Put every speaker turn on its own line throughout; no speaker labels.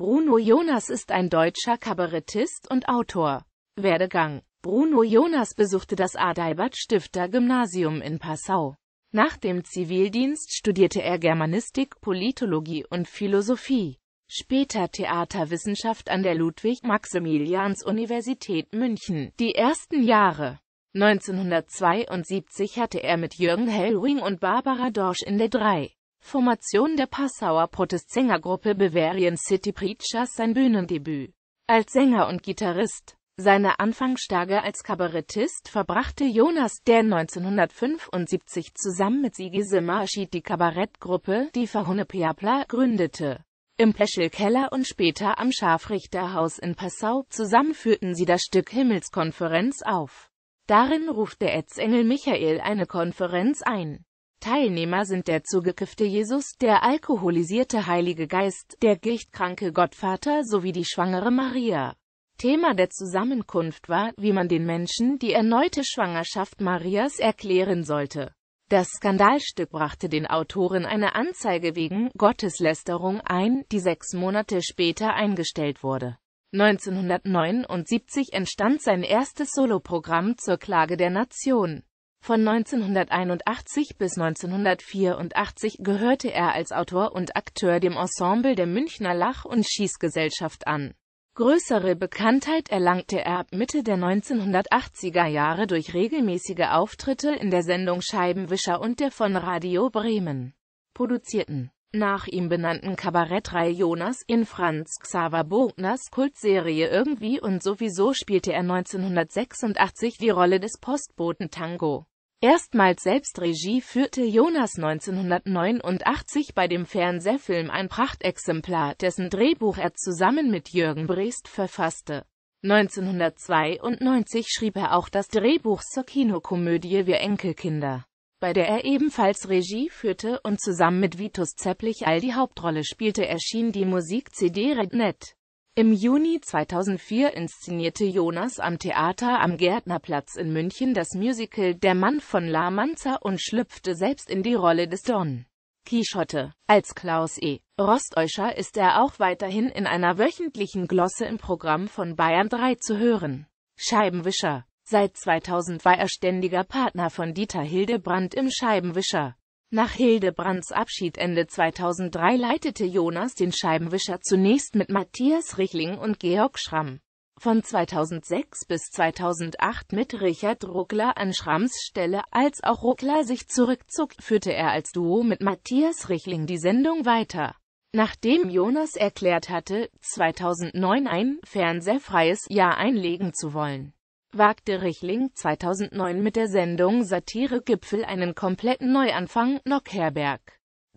Bruno Jonas ist ein deutscher Kabarettist und Autor. Werdegang Bruno Jonas besuchte das Adalbert Stifter Gymnasium in Passau. Nach dem Zivildienst studierte er Germanistik, Politologie und Philosophie, später Theaterwissenschaft an der Ludwig-Maximilians-Universität München. Die ersten Jahre 1972 hatte er mit Jürgen Hellwing und Barbara Dorsch in der 3 Formation der Passauer Protestsängergruppe Bavarian City Preachers sein Bühnendebüt. Als Sänger und Gitarrist seine Anfangstage als Kabarettist verbrachte Jonas, der 1975 zusammen mit Sigi Simaschid die Kabarettgruppe Die Verhune Piabla gründete. Im Peschel-Keller und später am Scharfrichterhaus in Passau zusammen führten sie das Stück Himmelskonferenz auf. Darin ruft der Erzengel Michael eine Konferenz ein. Teilnehmer sind der zugekiffte Jesus, der alkoholisierte Heilige Geist, der gichtkranke Gottvater sowie die schwangere Maria. Thema der Zusammenkunft war, wie man den Menschen die erneute Schwangerschaft Marias erklären sollte. Das Skandalstück brachte den Autoren eine Anzeige wegen Gotteslästerung ein, die sechs Monate später eingestellt wurde. 1979 entstand sein erstes Soloprogramm zur Klage der Nation. Von 1981 bis 1984 gehörte er als Autor und Akteur dem Ensemble der Münchner Lach- und Schießgesellschaft an. Größere Bekanntheit erlangte er ab Mitte der 1980er Jahre durch regelmäßige Auftritte in der Sendung Scheibenwischer und der von Radio Bremen produzierten, nach ihm benannten Kabarettreihe Jonas in Franz Xaver Bogners Kultserie Irgendwie und Sowieso spielte er 1986 die Rolle des Postboten Tango. Erstmals selbst Regie führte Jonas 1989 bei dem Fernsehfilm Ein Prachtexemplar, dessen Drehbuch er zusammen mit Jürgen Brest verfasste. 1992 schrieb er auch das Drehbuch zur Kinokomödie Wir Enkelkinder, bei der er ebenfalls Regie führte und zusammen mit Vitus Zepplich all die Hauptrolle spielte erschien die Musik-CD Rednet. Im Juni 2004 inszenierte Jonas am Theater am Gärtnerplatz in München das Musical Der Mann von La Manza und schlüpfte selbst in die Rolle des Don Quixote. Als Klaus E. Rostäuscher ist er auch weiterhin in einer wöchentlichen Glosse im Programm von Bayern 3 zu hören. Scheibenwischer. Seit 2000 war er ständiger Partner von Dieter Hildebrand im Scheibenwischer. Nach Hildebrands Abschied Ende 2003 leitete Jonas den Scheibenwischer zunächst mit Matthias Richling und Georg Schramm. Von 2006 bis 2008 mit Richard Ruckler an Schramms Stelle, als auch Ruckler sich zurückzog, führte er als Duo mit Matthias Richling die Sendung weiter. Nachdem Jonas erklärt hatte, 2009 ein fernsehfreies Jahr einlegen zu wollen wagte Richling 2009 mit der Sendung Satire-Gipfel einen kompletten Neuanfang, Nockherberg.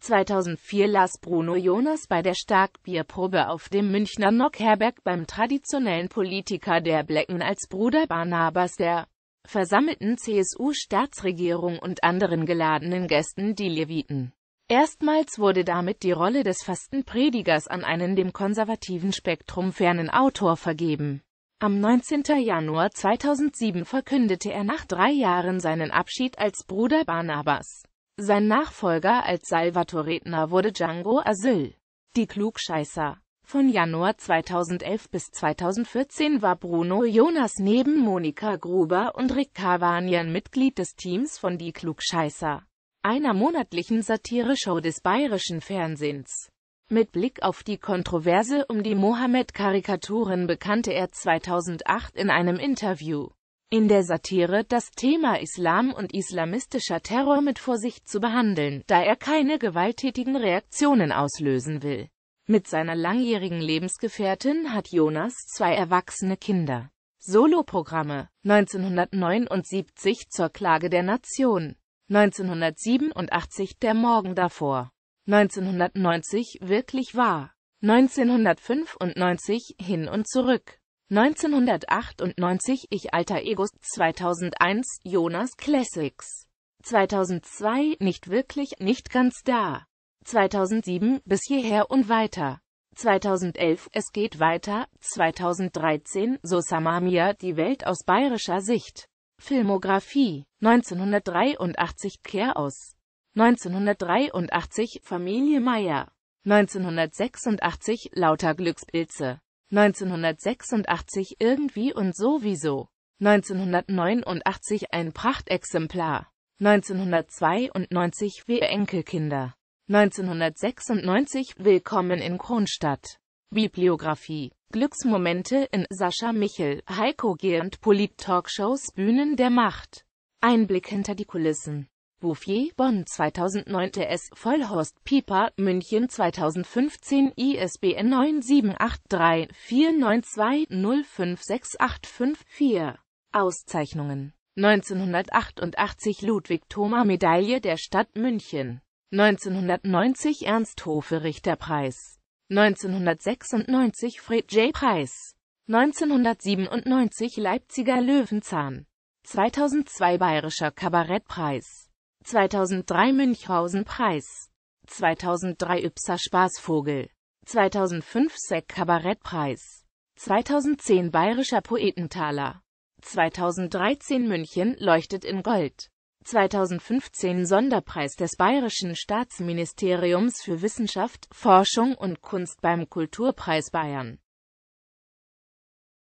2004 las Bruno Jonas bei der Starkbierprobe auf dem Münchner Nockherberg beim traditionellen Politiker der Blecken als Bruder Barnabas der versammelten CSU-Staatsregierung und anderen geladenen Gästen die Leviten. Erstmals wurde damit die Rolle des Fastenpredigers an einen dem konservativen Spektrum fernen Autor vergeben. Am 19. Januar 2007 verkündete er nach drei Jahren seinen Abschied als Bruder Barnabas. Sein Nachfolger als salvatore wurde Django Asyl. Die Klugscheißer. Von Januar 2011 bis 2014 war Bruno Jonas neben Monika Gruber und Rick Kavanian Mitglied des Teams von Die Klugscheißer, einer monatlichen Satire-Show des bayerischen Fernsehens. Mit Blick auf die Kontroverse um die Mohammed-Karikaturen bekannte er 2008 in einem Interview in der Satire das Thema Islam und islamistischer Terror mit Vorsicht zu behandeln, da er keine gewalttätigen Reaktionen auslösen will. Mit seiner langjährigen Lebensgefährtin hat Jonas zwei erwachsene Kinder. Soloprogramme 1979 zur Klage der Nation, 1987 der Morgen davor. 1990 wirklich wahr. 1995 hin und zurück. 1998 Ich Alter Egos 2001 Jonas Classics 2002 Nicht wirklich, nicht ganz da 2007 Bis hierher und weiter 2011 Es geht weiter 2013 So Samamia Die Welt aus bayerischer Sicht Filmografie 1983 Kehr aus 1983 Familie Meier, 1986 Lauter Glückspilze, 1986 Irgendwie und Sowieso, 1989 Ein Prachtexemplar, 1992 Wir Enkelkinder, 1996 Willkommen in Kronstadt. Bibliografie Glücksmomente in Sascha Michel, Heiko und Polit-Talkshows Bühnen der Macht. Einblick hinter die Kulissen Bouffier, Bonn 2009 TS, Vollhorst, Pieper, München 2015, ISBN 9783492056854. Auszeichnungen 1988 Ludwig-Thoma-Medaille der Stadt München 1990 Ernst-Hofe-Richter-Preis 1996 Fred J. Preis 1997 Leipziger Löwenzahn 2002 Bayerischer Kabarettpreis 2003 Münchhausen Preis, 2003 Ypsa Spaßvogel, 2005 Sek Kabarettpreis, 2010 Bayerischer Poetentaler, 2013 München leuchtet in Gold, 2015 Sonderpreis des Bayerischen Staatsministeriums für Wissenschaft, Forschung und Kunst beim Kulturpreis Bayern.